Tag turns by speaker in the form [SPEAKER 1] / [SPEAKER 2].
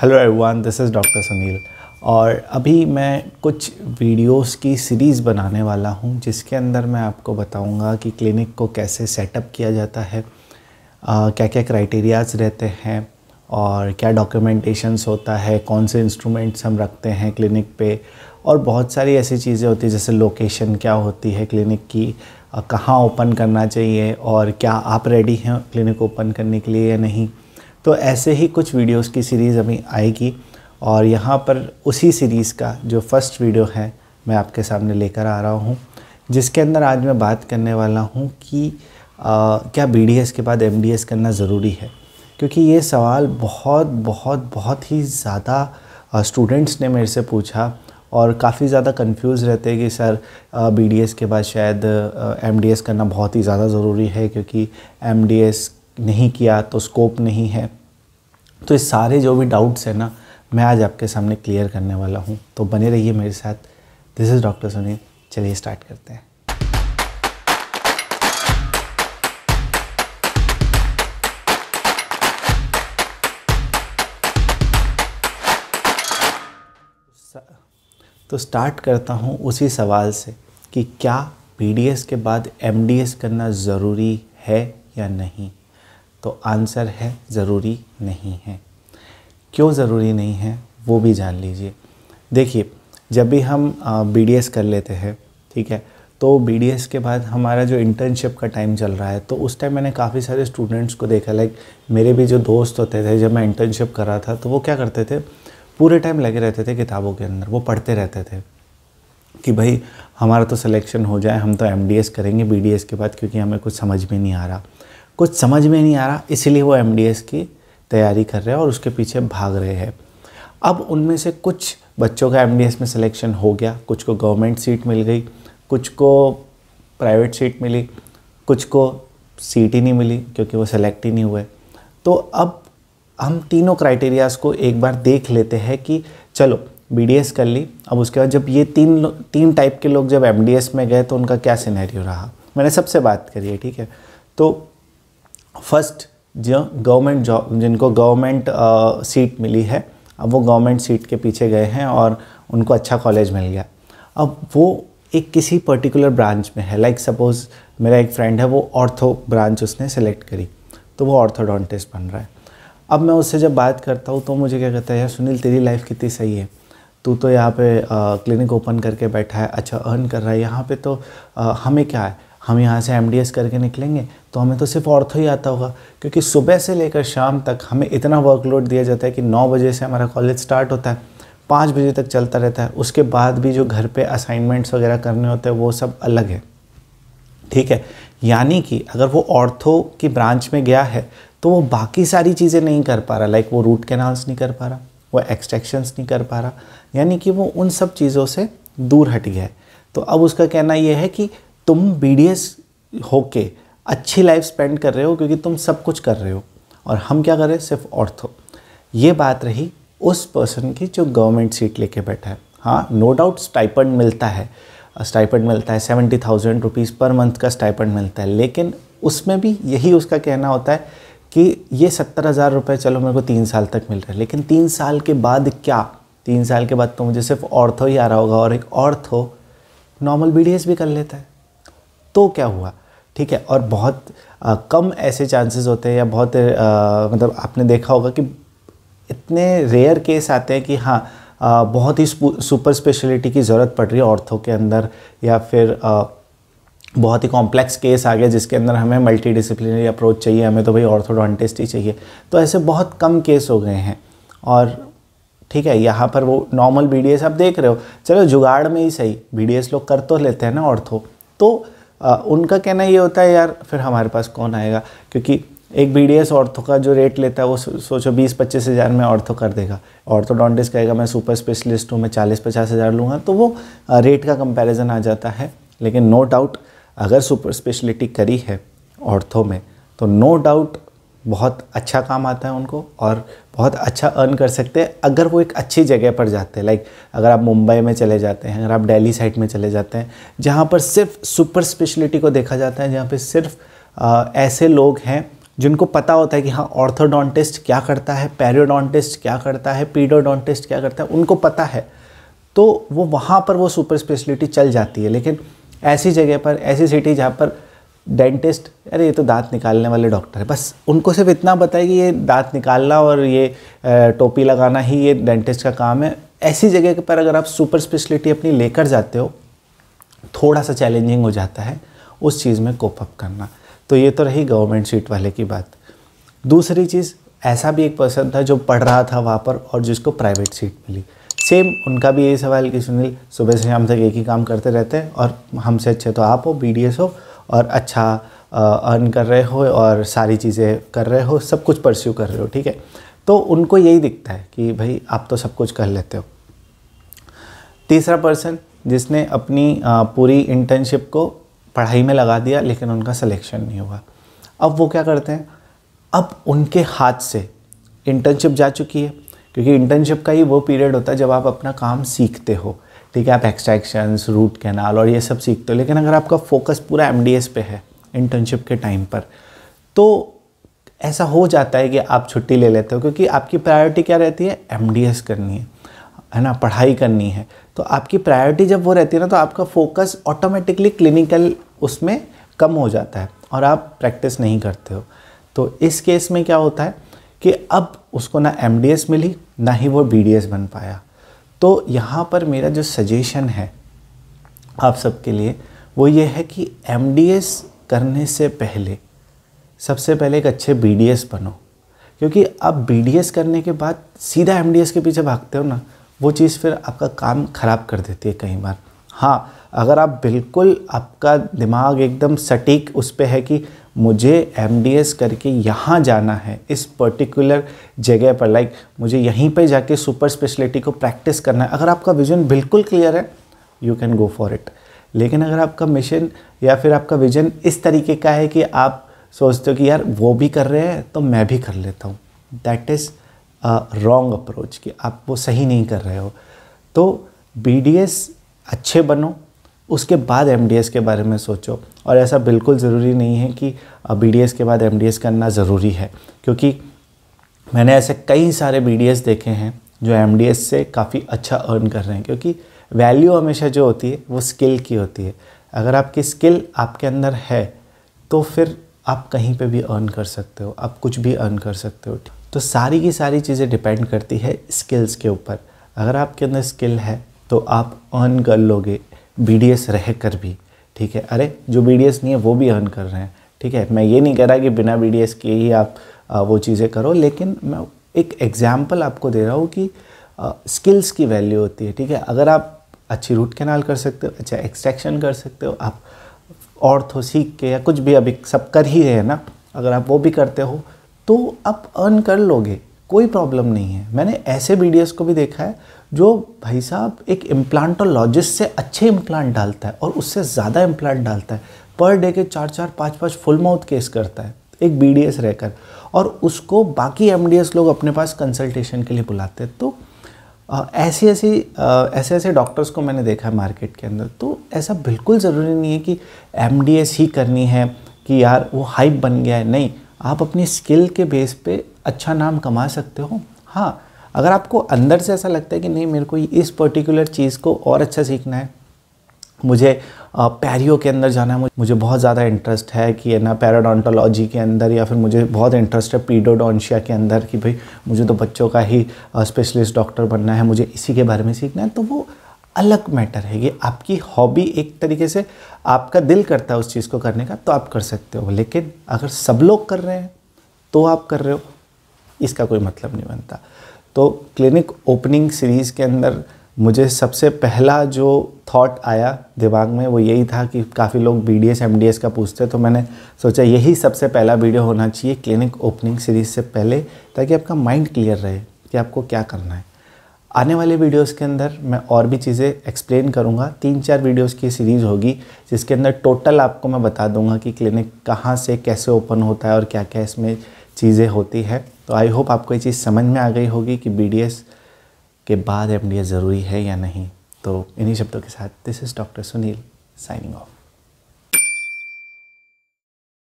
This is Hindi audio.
[SPEAKER 1] hello everyone this is doctor Sunil और अभी मैं कुछ वीडियोस की सीरीज़ बनाने वाला हूं जिसके अंदर मैं आपको बताऊंगा कि क्लिनिक को कैसे सेटअप किया जाता है आ, क्या क्या क्राइटेरियाज रहते हैं और क्या डॉक्यूमेंटेशंस होता है कौन से इंस्ट्रूमेंट्स हम रखते हैं क्लिनिक पे और बहुत सारी ऐसी चीज़ें होती हैं जैसे लोकेशन क्या होती है क्लिनिक की कहाँ ओपन करना चाहिए और क्या आप रेडी हैं क्लिनिक ओपन करने के लिए या नहीं तो ऐसे ही कुछ वीडियोस की सीरीज़ अभी आएगी और यहाँ पर उसी सीरीज़ का जो फर्स्ट वीडियो है मैं आपके सामने लेकर आ रहा हूँ जिसके अंदर आज मैं बात करने वाला हूँ कि आ, क्या बी के बाद एम करना ज़रूरी है क्योंकि ये सवाल बहुत बहुत बहुत ही ज़्यादा स्टूडेंट्स ने मेरे से पूछा और काफ़ी ज़्यादा कंफ्यूज रहते हैं कि सर बी के बाद शायद एम करना बहुत ही ज़्यादा ज़रूरी है क्योंकि एम नहीं किया तो स्कोप नहीं है तो ये सारे जो भी डाउट्स हैं ना मैं आज आपके सामने क्लियर करने वाला हूँ तो बने रहिए मेरे साथ दिस इज़ डॉक्टर सुनील चलिए स्टार्ट करते हैं तो स्टार्ट करता हूँ उसी सवाल से कि क्या पीडीएस के बाद एमडीएस करना ज़रूरी है या नहीं तो आंसर है ज़रूरी नहीं है क्यों ज़रूरी नहीं है वो भी जान लीजिए देखिए जब भी हम बी डी एस कर लेते हैं ठीक है तो बी डी एस के बाद हमारा जो इंटर्नशिप का टाइम चल रहा है तो उस टाइम मैंने काफ़ी सारे स्टूडेंट्स को देखा लाइक मेरे भी जो दोस्त होते थे जब मैं इंटर्नशिप कर रहा था तो वो क्या करते थे पूरे टाइम लगे रहते थे किताबों के अंदर वो पढ़ते रहते थे कि भाई हमारा तो सिलेक्शन हो जाए हम तो एम करेंगे बी के बाद क्योंकि हमें कुछ समझ में नहीं आ रहा कुछ समझ में नहीं आ रहा इसलिए वो एम की तैयारी कर रहे हैं और उसके पीछे भाग रहे हैं अब उनमें से कुछ बच्चों का एम में सिलेक्शन हो गया कुछ को गवर्नमेंट सीट मिल गई कुछ को प्राइवेट सीट मिली कुछ को सीट ही नहीं मिली क्योंकि वो सेलेक्ट ही नहीं हुए तो अब हम तीनों क्राइटेरियाज़ को एक बार देख लेते हैं कि चलो बी कर ली अब उसके बाद जब ये तीन तीन टाइप के लोग जब एम में गए तो उनका क्या सिनेरियो रहा मैंने सबसे बात करी है ठीक है तो फर्स्ट जो गवर्नमेंट जॉब जिनको गवर्नमेंट सीट मिली है अब वो गवर्नमेंट सीट के पीछे गए हैं और उनको अच्छा कॉलेज मिल गया अब वो एक किसी पर्टिकुलर ब्रांच में है लाइक like सपोज़ मेरा एक फ्रेंड है वो ऑर्थो ब्रांच उसने सेलेक्ट करी तो वो ऑर्थोडोंटिस्ट बन रहा है अब मैं उससे जब बात करता हूँ तो मुझे क्या कहता है यार सुनील तेरी लाइफ कितनी सही है तू तो यहाँ पे क्लिनिक ओपन करके बैठा है अच्छा अर्न कर रहा है यहाँ पे तो आ, हमें क्या है हम यहाँ से एम करके निकलेंगे तो हमें तो सिर्फ ऑर्थो ही आता होगा क्योंकि सुबह से लेकर शाम तक हमें इतना वर्कलोड दिया जाता है कि नौ बजे से हमारा कॉलेज स्टार्ट होता है पाँच बजे तक चलता रहता है उसके बाद भी जो घर पे असाइनमेंट्स वगैरह करने होते हैं वो सब अलग है ठीक है यानी कि अगर वो ऑर्थो की ब्रांच में गया है तो वो बाकी सारी चीज़ें नहीं कर पा रहा लाइक वो रूट कैनाल्स नहीं कर पा रहा वो एक्सट्रैक्शंस नहीं कर पा रहा यानी कि वो उन सब चीज़ों से दूर हट गया है तो अब उसका कहना यह है कि तुम बी डी हो के अच्छी लाइफ स्पेंड कर रहे हो क्योंकि तुम सब कुछ कर रहे हो और हम क्या कर रहे हैं सिर्फ ऑर्थो ये बात रही उस पर्सन की जो गवर्नमेंट सीट लेके बैठा है हाँ नो डाउट स्टाइपेंड मिलता है स्टाइपेंड मिलता है seventy thousand rupees per month का स्टाइपेंड मिलता है लेकिन उसमें भी यही उसका कहना होता है कि ये सत्तर हज़ार रुपये चलो मेरे को तीन साल तक मिल रहा है लेकिन तीन साल के बाद क्या तीन साल के बाद तो मुझे सिर्फ ऑर्थो ही आ रहा होगा और एक ऑर्थो नॉर्मल बी भी कर लेता है तो क्या हुआ ठीक है और बहुत आ, कम ऐसे चांसेस होते हैं या बहुत आ, मतलब आपने देखा होगा कि इतने रेयर केस आते हैं कि हाँ आ, बहुत ही सुपर स्पेशलिटी की ज़रूरत पड़ रही है औरतों के अंदर या फिर आ, बहुत ही कॉम्प्लेक्स केस आ गया जिसके अंदर हमें मल्टी डिसिप्लिनरी अप्रोच चाहिए हमें तो भाई ऑर्थोडोंटिस्ट ही चाहिए तो ऐसे बहुत कम केस हो गए हैं और ठीक है यहाँ पर वो नॉर्मल बी आप देख रहे हो चलो जुगाड़ में ही सही बी लोग कर तो लेते हैं ना ऑर्थो तो आ, उनका कहना ये होता है यार फिर हमारे पास कौन आएगा क्योंकि एक बी डी एस ऑर्थो का जो रेट लेता है वो सोचो बीस पच्चीस हज़ार में ऑर्थो कर देगा ऑर्थोडोंटिस्ट कहेगा मैं सुपर स्पेशलिस्ट हूँ मैं चालीस पचास हज़ार लूँगा तो वो रेट का कंपैरिजन आ जाता है लेकिन नो डाउट अगर सुपर स्पेशलिटी करी है ऑर्थो में तो नो डाउट बहुत अच्छा काम आता है उनको और बहुत अच्छा अर्न कर सकते हैं अगर वो एक अच्छी जगह पर जाते हैं लाइक अगर आप मुंबई में चले जाते हैं अगर आप दिल्ली साइड में चले जाते हैं जहाँ पर सिर्फ सुपर स्पेशलिटी को देखा जाता है जहाँ पर सिर्फ आ, ऐसे लोग हैं जिनको पता होता है कि हाँ ऑर्थोडोंटिस्ट क्या करता है पेरियोडोंटिस्ट क्या करता है पीडोडोंटिस्ट क्या करता है उनको पता है तो वो वहाँ पर वो सुपर स्पेशलिटी चल जाती है लेकिन ऐसी जगह पर ऐसी सिटी जहाँ पर डेंटिस्ट अरे ये तो दांत निकालने वाले डॉक्टर है बस उनको सिर्फ इतना बताए कि ये दांत निकालना और ये टोपी लगाना ही ये डेंटिस्ट का काम है ऐसी जगह पर अगर आप सुपर स्पेशलिटी अपनी लेकर जाते हो थोड़ा सा चैलेंजिंग हो जाता है उस चीज़ में कोप अप करना तो ये तो रही गवर्नमेंट सीट वाले की बात दूसरी चीज़ ऐसा भी एक पर्सन था जो पढ़ रहा था वहाँ पर और जिसको प्राइवेट सीट मिली सेम उनका भी यही सवाल कि सुनील सुबह से शाम तक एक ही काम करते रहते हैं और हमसे अच्छे तो आप हो बी हो और अच्छा अर्न कर रहे हो और सारी चीज़ें कर रहे हो सब कुछ परस्यू कर रहे हो ठीक है तो उनको यही दिखता है कि भाई आप तो सब कुछ कर लेते हो तीसरा पर्सन जिसने अपनी पूरी इंटर्नशिप को पढ़ाई में लगा दिया लेकिन उनका सिलेक्शन नहीं हुआ अब वो क्या करते हैं अब उनके हाथ से इंटर्नशिप जा चुकी है क्योंकि इंटर्नशिप का ही वो पीरियड होता है जब आप अपना काम सीखते हो ठीक है आप एक्सट्रैक्शंस रूट कैनाल और ये सब सीखते हो लेकिन अगर आपका फोकस पूरा एम पे है इंटर्नशिप के टाइम पर तो ऐसा हो जाता है कि आप छुट्टी ले लेते हो क्योंकि आपकी प्रायोरिटी क्या रहती है एम करनी है है ना पढ़ाई करनी है तो आपकी प्रायोरिटी जब वो रहती है ना तो आपका फोकस ऑटोमेटिकली क्लिनिकल उसमें कम हो जाता है और आप प्रैक्टिस नहीं करते हो तो इस केस में क्या होता है कि अब उसको ना एम मिली ना ही वो बी बन पाया तो यहाँ पर मेरा जो सजेशन है आप सबके लिए वो ये है कि एम करने से पहले सबसे पहले एक अच्छे बी बनो क्योंकि आप बी करने के बाद सीधा एम के पीछे भागते हो ना वो चीज़ फिर आपका काम ख़राब कर देती है कई बार हाँ अगर आप बिल्कुल आपका दिमाग एकदम सटीक उस पर है कि मुझे एम करके यहाँ जाना है इस पर्टिकुलर जगह पर लाइक मुझे यहीं पर जाके सुपर स्पेशलिटी को प्रैक्टिस करना है अगर आपका विजन बिल्कुल क्लियर है you can go for it लेकिन अगर आपका मिशन या फिर आपका विजन इस तरीके का है कि आप सोचते हो कि यार वो भी कर रहे हैं तो मैं भी कर लेता हूँ दैट इज़ रॉन्ग अप्रोच कि आप वो सही नहीं कर रहे हो तो बी अच्छे बनो उसके बाद एम के बारे में सोचो और ऐसा बिल्कुल ज़रूरी नहीं है कि बी के बाद एम करना ज़रूरी है क्योंकि मैंने ऐसे कई सारे बी देखे हैं जो एम से काफ़ी अच्छा अर्न कर रहे हैं क्योंकि वैल्यू हमेशा जो होती है वो स्किल की होती है अगर आपकी स्किल आपके अंदर है तो फिर आप कहीं पे भी अर्न कर सकते हो आप कुछ भी अर्न कर सकते हो तो सारी की सारी चीज़ें डिपेंड करती है स्किल्स के ऊपर अगर आपके अंदर स्किल है तो आप अर्न कर लोगे बी रह कर भी ठीक है अरे जो बी नहीं है वो भी अर्न कर रहे हैं ठीक है मैं ये नहीं कह रहा कि बिना बी के ही आप वो चीज़ें करो लेकिन मैं एक एग्जाम्पल आपको दे रहा हूँ कि स्किल्स की वैल्यू होती है ठीक है अगर आप अच्छी रूट कैनाल कर सकते हो अच्छा एक्सट्रैक्शन कर सकते हो आप ऑर्थो सीख के या कुछ भी अभी सब कर ही रहे हैं ना अगर आप वो भी करते हो तो आप अर्न कर लोगे कोई प्रॉब्लम नहीं है मैंने ऐसे बी को भी देखा है जो भाई साहब एक इम्प्लांटोलॉजिस्ट से अच्छे इम्प्लांट डालता है और उससे ज़्यादा इम्प्लांट डालता है पर डे के चार चार पाँच पाँच फुल माउथ केस करता है एक बी रहकर और उसको बाकी एम लोग अपने पास कंसल्टेशन के लिए बुलाते हैं तो ऐसी ऐसी ऐसे ऐसे डॉक्टर्स को मैंने देखा है मार्केट के अंदर तो ऐसा बिल्कुल ज़रूरी नहीं है कि एम ही करनी है कि यार वो हाइप बन गया है नहीं आप अपनी स्किल के बेस पे अच्छा नाम कमा सकते हो हाँ अगर आपको अंदर से ऐसा लगता है कि नहीं मेरे को इस पर्टिकुलर चीज़ को और अच्छा सीखना है मुझे पैरियो के अंदर जाना है मुझे बहुत ज़्यादा इंटरेस्ट है कि ना पैराडोंटोलॉजी के अंदर या फिर मुझे बहुत इंटरेस्ट है पीडोडोंशिया के अंदर कि भाई मुझे तो बच्चों का ही स्पेशलिस्ट डॉक्टर बनना है मुझे इसी के बारे में सीखना है तो वो अलग मैटर है ये आपकी हॉबी एक तरीके से आपका दिल करता है उस चीज़ को करने का तो आप कर सकते हो लेकिन अगर सब लोग कर रहे हैं तो आप कर रहे हो इसका कोई मतलब नहीं बनता तो क्लिनिक ओपनिंग सीरीज़ के अंदर मुझे सबसे पहला जो थॉट आया दिमाग में वो यही था कि काफ़ी लोग B D S M D S का पूछते तो मैंने सोचा यही सबसे पहला वीडियो होना चाहिए क्लिनिक ओपनिंग सीरीज़ से पहले ताकि आपका माइंड क्लियर रहे कि आपको क्या करना है आने वाले वीडियोस के अंदर मैं और भी चीज़ें एक्सप्लेन करूँगा तीन चार वीडियोस की सीरीज़ होगी जिसके अंदर टोटल आपको मैं बता दूंगा कि क्लिनिक कहाँ से कैसे ओपन होता है और क्या क्या इसमें चीज़ें होती है तो आई होप आपको ये चीज़ समझ में आ गई होगी कि बी के बाद एम ज़रूरी है या नहीं तो इन्हीं शब्दों के साथ this is doctor Sunil signing of